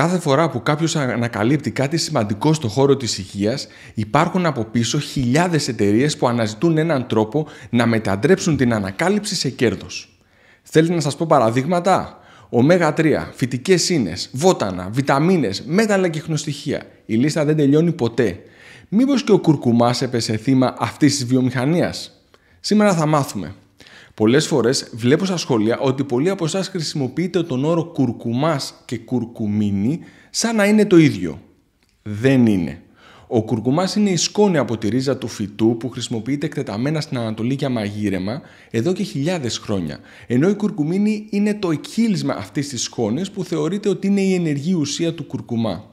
Κάθε φορά που κάποιος ανακαλύπτει κάτι σημαντικό στο χώρο της υγείας, υπάρχουν από πίσω χιλιάδες εταιρείες που αναζητούν έναν τρόπο να μετατρέψουν την ανακάλυψη σε κέρδος. Θέλετε να σας πω παραδείγματα? Ωμέγα 3, φυτικές ίνες, βότανα, βιταμίνες, μέταλλα και χνοστοιχεία. Η λίστα δεν τελειώνει ποτέ. Μήπως και ο κουρκουμάς έπεσε θύμα αυτής της βιομηχανίας. Σήμερα θα μάθουμε. Πολλές φορές βλέπω στα σχόλια ότι πολλοί από εσάς χρησιμοποιείτε τον όρο κουρκουμάς και κουρκουμίνη σαν να είναι το ίδιο. Δεν είναι. Ο κουρκουμάς είναι η σκόνη από τη ρίζα του φυτού που χρησιμοποιείται εκτεταμένα στην Ανατολή για μαγείρεμα εδώ και χιλιάδες χρόνια, ενώ η κουρκουμίνη είναι το εκχύλισμα αυτής της σκόνης που θεωρείται ότι είναι η ενεργή ουσία του κουρκουμά.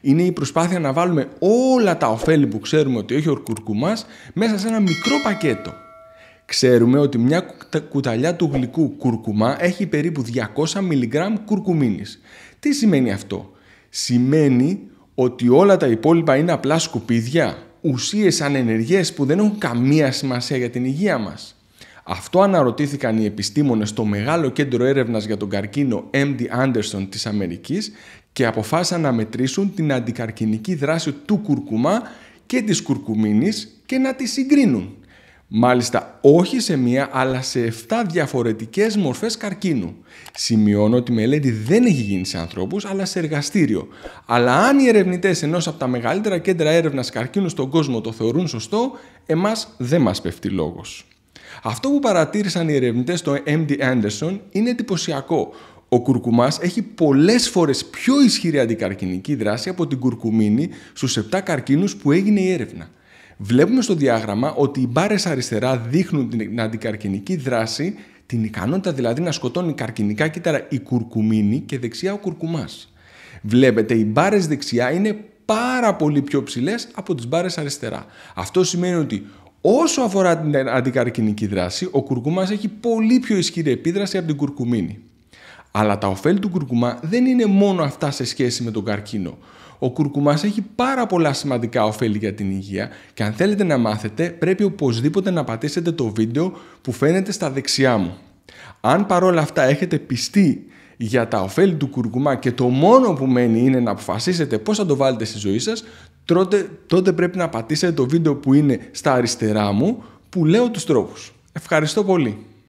Είναι η προσπάθεια να βάλουμε όλα τα ωφέλη που ξέρουμε ότι έχει ο κουρκουμάς μέσα σε ένα μικρό πακέτο ξέρουμε ότι μια κουταλιά του γλυκού κουρκουμά έχει περίπου 200 μιλιγκράμμ κουρκουμίνης. Τι σημαίνει αυτό? Σημαίνει ότι όλα τα υπόλοιπα είναι απλά σκουπίδια, ουσίες ανενεργές που δεν έχουν καμία σημασία για την υγεία μας. Αυτό αναρωτήθηκαν οι επιστήμονες στο μεγάλο κέντρο έρευνας για τον καρκίνο MD Anderson της Αμερικής και αποφάσισαν να μετρήσουν την αντικαρκινική δράση του κουρκουμά και της κουρκουμίνης και να τη συγκρίνουν. Μάλιστα όχι σε μία αλλά σε 7 διαφορετικές μορφές καρκίνου. Σημειώνω ότι η μελέτη δεν έχει γίνει σε ανθρώπους, αλλά σε εργαστήριο. Αλλά αν οι ερευνητές ενός από τα μεγαλύτερα κέντρα έρευνας καρκίνου στον κόσμο το θεωρούν σωστό, εμάς δεν μας πέφτει λόγος. Αυτό που παρατήρησαν οι ερευνητές στο MD Anderson είναι εντυπωσιακό. Ο Κουρκουμάς έχει πολλές φορές πιο ισχυρή αντικαρκινική δράση από την κουρκουμίνη στους 7 καρκίνους που έγινε η έρευνα. Βλέπουμε στο διάγραμμα ότι οι μπάρες αριστερά δείχνουν την αντικαρκινική δράση, την ικανότητα δηλαδή να σκοτώνει καρκινικά κύτταρα η κουρκουμίνη και δεξιά ο κουρκουμάς. Βλέπετε, οι μπάρες δεξιά είναι πάρα πολύ πιο ψηλές από τις μπάρες αριστερά. Αυτό σημαίνει ότι όσο αφορά την αντικαρκινική δράση, ο κουρκουμάς έχει πολύ πιο ισχυρή επίδραση από την κουρκουμίνη. Αλλά τα ωφέλη του κουρκουμά δεν είναι μόνο αυτά σε σχέση με τον καρκίνο. Ο κουρκουμάς έχει πάρα πολλά σημαντικά ωφέλη για την υγεία και αν θέλετε να μάθετε πρέπει οπωσδήποτε να πατήσετε το βίντεο που φαίνεται στα δεξιά μου. Αν παρόλα αυτά έχετε πιστεί για τα ωφέλη του κουρκουμά και το μόνο που μένει είναι να αποφασίσετε πώς θα το βάλετε στη ζωή σας, τότε, τότε πρέπει να πατήσετε το βίντεο που είναι στα αριστερά μου που λέω τους τρόπους. Ευχαριστώ πολύ.